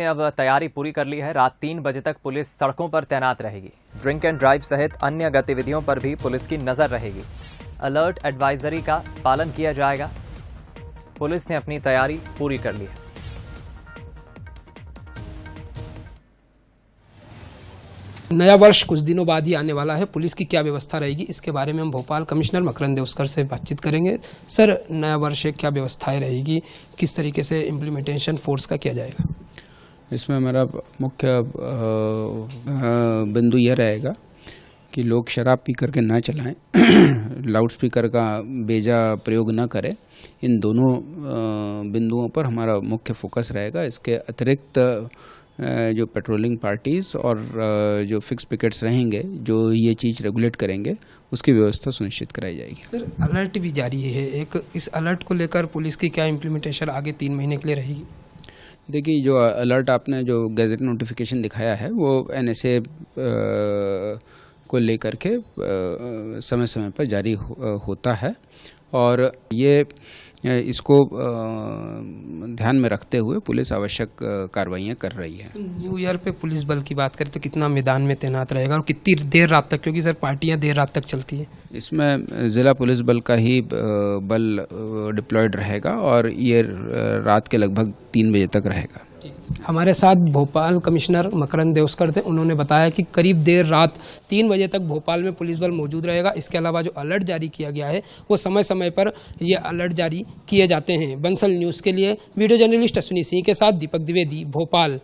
ने अब तैयारी पूरी कर ली है रात तीन बजे तक पुलिस सड़कों पर तैनात रहेगी ड्रिंक एंड ड्राइव सहित अन्य गतिविधियों पर भी पुलिस की नजर रहेगी अलर्ट एडवाइजरी का पालन किया जाएगा पुलिस ने अपनी तैयारी पूरी कर ली है नया वर्ष कुछ दिनों बाद ही आने वाला है पुलिस की क्या व्यवस्था रहेगी इसके बारे में हम भोपाल कमिश्नर मकरंद देवस्कर से बातचीत करेंगे सर नया वर्ष क्या व्यवस्थाएं रहेगी किस तरीके से इम्प्लीमेंटेशन फोर्स का किया जाएगा इसमें हमारा मुख्य बिंदु यह रहेगा कि लोग शराब पी करके ना चलाएं लाउड स्पीकर का बेजा प्रयोग ना करें इन दोनों बिंदुओं पर हमारा मुख्य फोकस रहेगा इसके अतिरिक्त जो पेट्रोलिंग पार्टीज़ और जो फिक्स पिकेट्स रहेंगे जो ये चीज़ रेगुलेट करेंगे उसकी व्यवस्था सुनिश्चित कराई जाएगी सर अलर्ट भी जारी है एक इस अलर्ट को लेकर पुलिस की क्या इम्प्लीमेंटेशन आगे तीन महीने के लिए रहेगी देखिए जो अलर्ट आपने जो गैजेट नोटिफिकेशन दिखाया है वो एन एस ए को लेकर के समय समय पर जारी हो, होता है और ये इसको ध्यान में रखते हुए पुलिस आवश्यक कार्रवाइयाँ कर रही है तो न्यू ईयर पे पुलिस बल की बात करें तो कितना मैदान में तैनात रहेगा और कितनी देर रात तक क्योंकि सर पार्टियाँ देर रात तक चलती हैं इसमें ज़िला पुलिस बल का ही बल डिप्लॉयड रहेगा और ये रात के लगभग तीन बजे तक रहेगा हमारे साथ भोपाल कमिश्नर मकरंद देवस्कर थे उन्होंने बताया कि करीब देर रात तीन बजे तक भोपाल में पुलिस बल मौजूद रहेगा इसके अलावा जो अलर्ट जारी किया गया है वो समय समय पर ये अलर्ट जारी किए जाते हैं बंसल न्यूज़ के लिए वीडियो जर्नलिस्ट अश्विनी सिंह के साथ दीपक द्विवेदी भोपाल